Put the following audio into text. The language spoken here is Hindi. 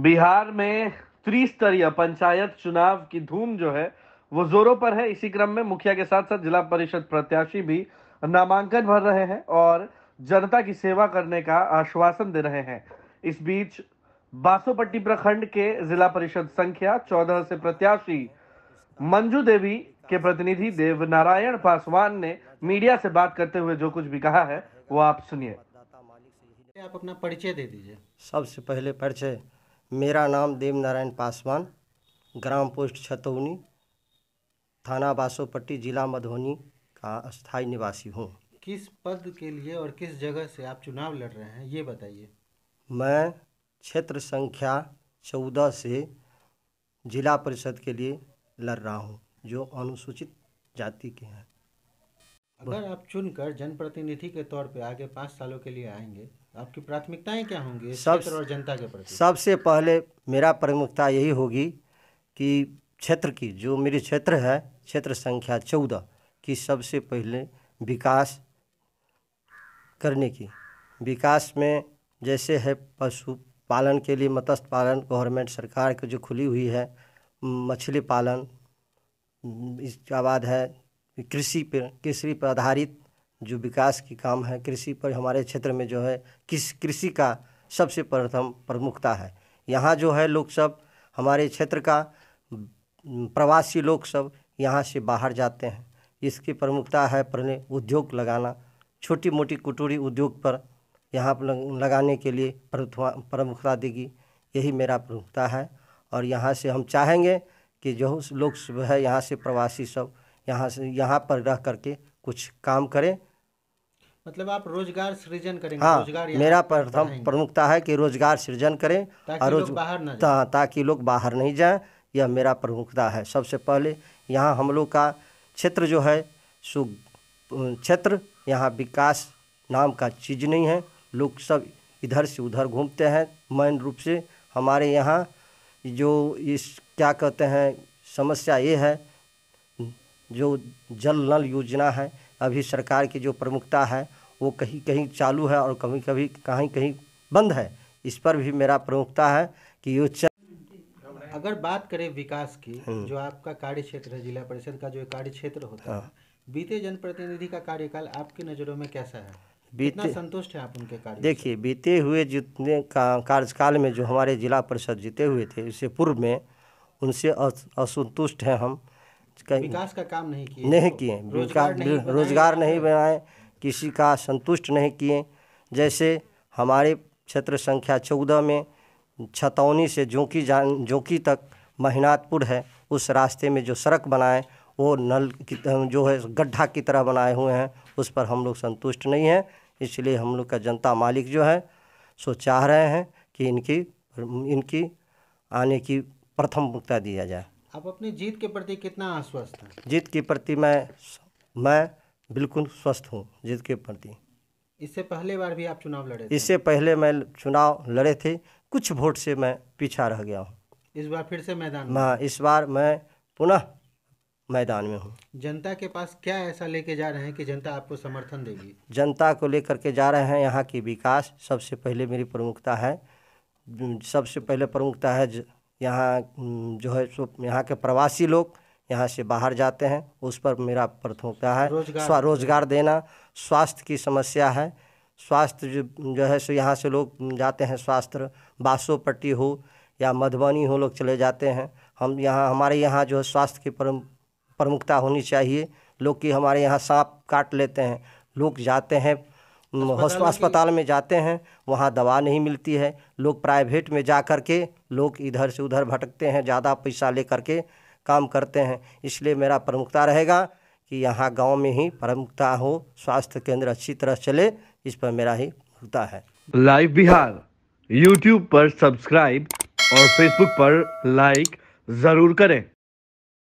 बिहार में त्रिस्तरीय पंचायत चुनाव की धूम जो है वो जोरों पर है इसी क्रम में मुखिया के साथ साथ जिला परिषद प्रत्याशी भी नामांकन भर रहे हैं और जनता की सेवा करने का आश्वासन दे रहे हैं इस बीच बासोपट्टी प्रखंड के जिला परिषद संख्या चौदह से प्रत्याशी मंजू देवी के प्रतिनिधि देव नारायण पासवान ने मीडिया से बात करते हुए जो कुछ भी कहा है वो आप सुनिए आप अपना परिचय दे दीजिए सबसे पहले परिचय मेरा नाम देवनारायण पासवान ग्राम पोस्ट छतौनी थाना बासोपट्टी जिला मधुबनी का स्थायी निवासी हूँ किस पद के लिए और किस जगह से आप चुनाव लड़ रहे हैं ये बताइए मैं क्षेत्र संख्या चौदह से जिला परिषद के लिए लड़ रहा हूँ जो अनुसूचित जाति के हैं अगर आप चुनकर जनप्रतिनिधि के तौर पे आगे पाँच सालों के लिए आएंगे आपकी प्राथमिकताएं क्या होंगी सब और जनता के प्रति सबसे पहले मेरा प्रमुखता यही होगी कि क्षेत्र की जो मेरे क्षेत्र है क्षेत्र संख्या चौदह की सबसे पहले विकास करने की विकास में जैसे है पशु पालन के लिए मत्स्य पालन गवर्नमेंट सरकार की जो खुली हुई है मछली पालन इसके बाद है कृषि पर कृषि पर आधारित जो विकास की काम है कृषि पर हमारे क्षेत्र में जो है किस कृषि का सबसे प्रथम प्रमुखता है यहाँ जो है लोग सब हमारे क्षेत्र का प्रवासी लोग सब यहाँ से बाहर जाते हैं इसकी प्रमुखता है पर उद्योग लगाना छोटी मोटी कुटूरी उद्योग पर यहाँ लगाने के लिए प्रमुखता देगी यही मेरा प्रमुखता है और यहाँ से हम चाहेंगे कि जो लोग है यहाँ से प्रवासी सब यहाँ से यहाँ पर रह करके कुछ काम करें मतलब आप रोजगार सृजन करेंगे हाँ रोजगार मेरा प्रथम प्रमुखता है कि रोजगार सृजन करें ताकि लोग बाहर ना ता, ताकि लोग बाहर नहीं जाएं यह मेरा प्रमुखता है सबसे पहले यहाँ हम लोग का क्षेत्र जो है सु क्षेत्र यहाँ विकास नाम का चीज़ नहीं है लोग सब इधर से उधर घूमते हैं मेन रूप से हमारे यहाँ जो इस क्या कहते हैं समस्या ये है जो जल नल योजना है अभी सरकार की जो प्रमुखता है वो कहीं कहीं चालू है और कभी कभी कहीं कहीं बंद है इस पर भी मेरा प्रमुखता है कि ये चल अगर बात करें विकास की हम्म। जो आपका कार्य क्षेत्र है जिला परिषद का जो कार्य क्षेत्र होता है हाँ। बीते जनप्रतिनिधि का कार्यकाल आपकी नज़रों में कैसा है बीते संतुष्ट हैं आप उनके कार्य देखिए बीते हुए जितने का, कार्यकाल में जो हमारे जिला परिषद जीते हुए थे इससे पूर्व में उनसे असंतुष्ट हैं हम विकास का काम नहीं किए नहीं तो किए रोजगार रोजगार नहीं बनाए किसी का संतुष्ट नहीं किए जैसे हमारे क्षेत्र संख्या चौदह में छतौनी से जोंकी जान जोंकी तक महिनाथपुर है उस रास्ते में जो सड़क बनाए वो नल की जो है गड्ढा की तरह बनाए हुए हैं उस पर हम लोग संतुष्ट नहीं हैं इसलिए हम लोग का जनता मालिक जो है सो चाह रहे हैं कि इनकी इनकी आने की प्रथम मुक्ता दिया जाए आप अपने जीत के प्रति कितना आश्वस्त हैं जीत के प्रति मैं मैं बिल्कुल स्वस्थ हूँ जीत के प्रति इससे पहले बार भी आप चुनाव लड़े थे? इससे पहले मैं चुनाव लड़े थे कुछ वोट से मैं पीछा रह गया हूँ इस बार फिर से मैदान हाँ इस बार मैं पुनः मैदान में हूँ जनता के पास क्या ऐसा लेके जा रहे हैं कि जनता आपको समर्थन देगी जनता को लेकर के जा रहे हैं यहाँ की विकास सबसे पहले मेरी प्रमुखता है सबसे पहले प्रमुखता है यहाँ जो है सो यहाँ के प्रवासी लोग यहाँ से बाहर जाते हैं उस पर मेरा क्या है रोजगार रोजगार देना स्वास्थ्य की समस्या है स्वास्थ्य जो जो है सो यहाँ से लोग जाते हैं स्वास्थ्य बासोपट्टी हो या मधुबनी हो लोग चले जाते हैं हम यहाँ हमारे यहाँ जो है स्वास्थ्य की प्रमुखता होनी चाहिए लोग कि हमारे यहाँ सांप काट लेते हैं लोग जाते हैं अस्पताल, अस्पताल में जाते हैं वहाँ दवा नहीं मिलती है लोग प्राइवेट में जा कर के लोग इधर से उधर भटकते हैं ज़्यादा पैसा ले करके काम करते हैं इसलिए मेरा प्रमुखता रहेगा कि यहाँ गांव में ही प्रमुखता हो स्वास्थ्य केंद्र अच्छी तरह चले इस पर मेरा ही प्रमुखता है लाइव बिहार यूट्यूब पर सब्सक्राइब और फेसबुक पर लाइक ज़रूर करें